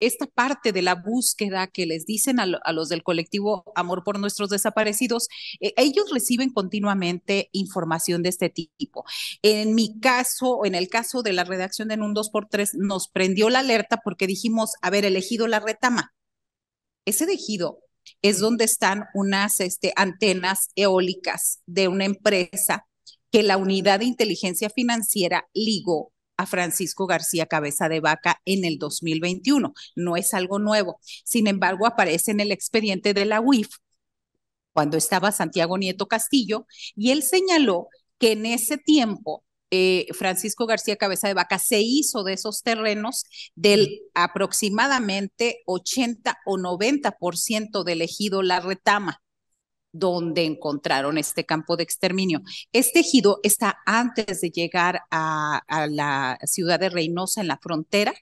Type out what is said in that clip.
esta parte de la búsqueda que les dicen a, los del colectivo Amor por Nuestros Desaparecidos, eh, ellos reciben continuamente información de este tipo. En mi caso, en el caso de la redacción en un 2x3, nos prendió la alerta porque dijimos, haber elegido la retama. Ese tejido es donde están unas este, antenas eólicas de una empresa que la unidad de inteligencia financiera ligó a Francisco García Cabeza de Vaca en el 2021. No es algo nuevo. Sin embargo, aparece en el expediente de la UIF cuando estaba Santiago Nieto Castillo y él señaló que en ese tiempo eh, Francisco García Cabeza de Vaca se hizo de esos terrenos del aproximadamente 80 o 90% del ejido La Retama donde encontraron este campo de exterminio. Este ejido está antes de llegar a, a la ciudad de Reynosa en la frontera